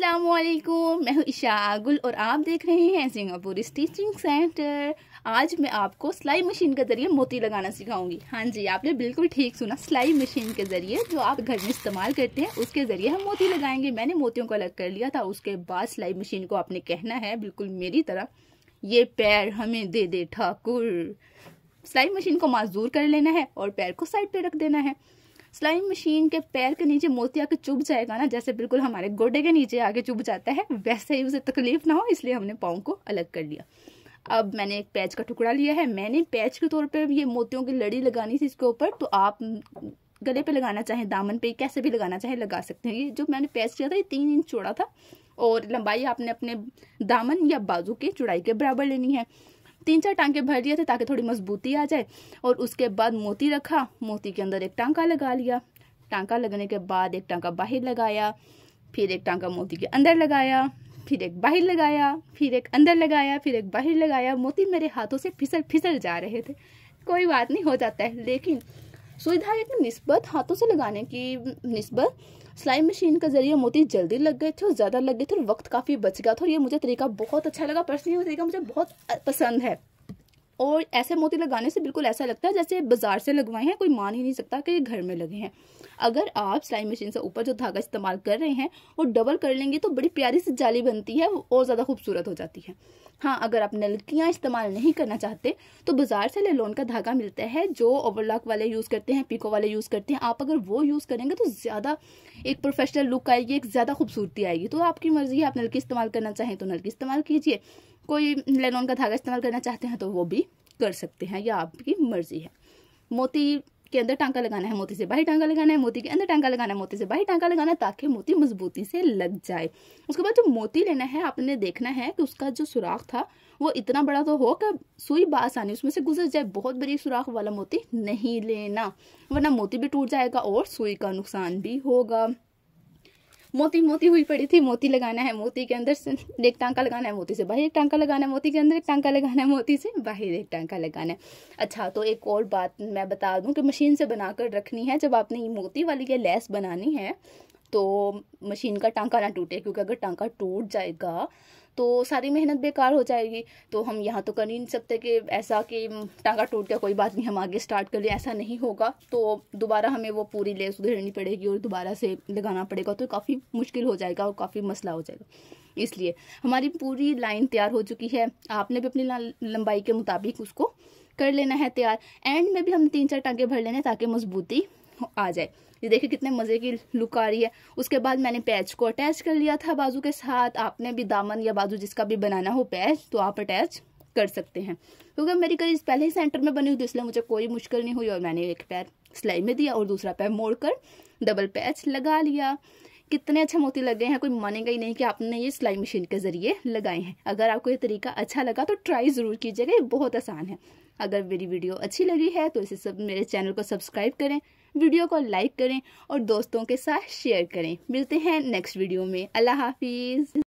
अस्सलाम वालेकुम मैं हूँ ईशा आगुल और आप देख रहे हैं सिंगापुर स्टिचिंग सेंटर आज मैं आपको सिलाई मशीन के ज़रिए मोती लगाना सिखाऊंगी हाँ जी आपने बिल्कुल ठीक सुना सिलाई मशीन के ज़रिए जो आप घर में इस्तेमाल करते हैं उसके ज़रिए हम मोती लगाएंगे मैंने मोतियों को अलग कर लिया था उसके बाद सिलाई मशीन को आपने कहना है बिल्कुल मेरी तरह ये पैर हमें दे दे ठाकुर सिलाई मशीन को माजूर कर लेना है और पैर को साइड पर रख देना है स्लाइम मशीन के पैर के नीचे मोती आके चुभ जाएगा ना जैसे बिल्कुल हमारे गोडे के नीचे आके चुभ जाता है वैसे ही उसे तकलीफ ना हो इसलिए हमने पाँव को अलग कर लिया अब मैंने एक पैच का टुकड़ा लिया है मैंने पैच के तौर पर ये मोतियों की लड़ी लगानी थी इसके ऊपर तो आप गले पे लगाना चाहें दामन पे कैसे भी लगाना चाहें लगा सकते हैं ये जो मैंने पैच किया था ये तीन इंच चौड़ा था और लंबाई आपने अपने दामन या बाजू के चौड़ाई के बराबर लेनी है तीन चार टांके भर दिए थे ताकि थोड़ी मजबूती आ जाए और उसके बाद मोती रखा मोती के अंदर एक टांका लगा लिया टांका लगने के बाद एक टांका बाहर लगाया फिर एक टांका मोती के अंदर लगाया फिर एक बाहर लगाया फिर एक अंदर लगाया फिर एक बाहर लगाया मोती मेरे हाथों से फिसल फिसल जा रहे थे कोई बात नहीं हो जाता है लेकिन सुई धागे की नस्बत हाथों से लगाने की नस्बत सिलाई मशीन के जरिए मोती जल्दी लग गए थे और ज़्यादा लग गए थे और वक्त काफ़ी बच गया था और ये मुझे तरीका बहुत अच्छा लगा पर्सनली ये तरीका मुझे बहुत पसंद है और ऐसे मोती लगाने से बिल्कुल ऐसा लगता है जैसे बाजार से लगवाए हैं कोई मान ही नहीं सकता कि ये घर में लगे हैं अगर आप सिलाई मशीन से ऊपर जो धागा इस्तेमाल कर रहे हैं वो डबल कर लेंगे तो बड़ी प्यारी सी जाली बनती है और ज़्यादा खूबसूरत हो जाती है हाँ अगर आप नलकियाँ इस्तेमाल नहीं करना चाहते तो बाजार से लेलोन का धागा मिलता है जो ओवरलॉक वाले यूज़ करते हैं पीको वाले यूज़ करते हैं आप अगर वो यूज़ करेंगे तो ज़्यादा एक प्रोफेशनल लुक आएगी एक ज़्यादा खूबसूरती आएगी तो आपकी मर्ज़ी है आप नलकी इस्तेमाल करना चाहें तो नलकी इस्तेमाल कीजिए कोई लेनोन का धागा इस्तेमाल करना चाहते हैं तो वो भी कर सकते हैं या आपकी मर्जी है मोती के अंदर टांका लगाना है मोती से बाहर टांका लगाना है मोती के अंदर टांका लगाना है मोती से बाहर टांका लगाना है ताकि मोती मजबूती से लग जाए उसके बाद जो मोती लेना है आपने देखना है कि उसका जो सुराख था वो इतना बड़ा तो हो कि सुई बसानी उसमें से गुजर जाए बहुत बड़ी सुराख वाला मोती नहीं लेना वरना मोती भी टूट जाएगा और सुई का नुकसान भी होगा मोती मोती हुई पड़ी थी मोती लगाना है मोती के अंदर से एक टांका लगाना है मोती से बाहर एक टांका लगाना है मोती के अंदर एक टांका लगाना है मोती से बाहर एक टांका लगाना है अच्छा तो एक और बात मैं बता दूँ कि मशीन से बनाकर रखनी है जब आपने मोती वाली के लेस बनानी है तो मशीन का टांका ना टूटे क्योंकि अगर टांका टूट जाएगा तो सारी मेहनत बेकार हो जाएगी तो हम यहाँ तो कर ही नहीं सकते कि ऐसा कि टाँगा टूट गया कोई बात नहीं हम आगे स्टार्ट कर लें ऐसा नहीं होगा तो दोबारा हमें वो पूरी लेस उधेड़नी पड़ेगी और दोबारा से लगाना पड़ेगा तो काफ़ी मुश्किल हो जाएगा और काफ़ी मसला हो जाएगा इसलिए हमारी पूरी लाइन तैयार हो चुकी है आपने भी अपनी लंबाई के मुताबिक उसको कर लेना है तैयार एंड में भी हम तीन चार टांगे भर लेने ताकि मजबूती आ जाए ये देखिए कितने मज़े की लुक आ रही है उसके बाद मैंने पैच को अटैच कर लिया था बाजू के साथ आपने भी दामन या बाजू जिसका भी बनाना हो पैच तो आप अटैच कर सकते हैं क्योंकि मेरी करीज पहले ही सेंटर में बनी हुई थी इसलिए मुझे कोई मुश्किल नहीं हुई और मैंने एक पैर सिलाई में दिया और दूसरा पैर मोड़ कर डबल पैच लगा लिया कितने अच्छे मोती लगे हैं कोई मानेगा ही नहीं कि आपने ये सिलाई मशीन के ज़रिए लगाए हैं अगर आपको ये तरीका अच्छा लगा तो ट्राई ज़रूर कीजिएगा ये बहुत आसान है अगर मेरी वीडियो अच्छी लगी है तो इसे सब मेरे चैनल को सब्सक्राइब करें वीडियो को लाइक करें और दोस्तों के साथ शेयर करें मिलते हैं नेक्स्ट वीडियो में अल्लाह हाफिज़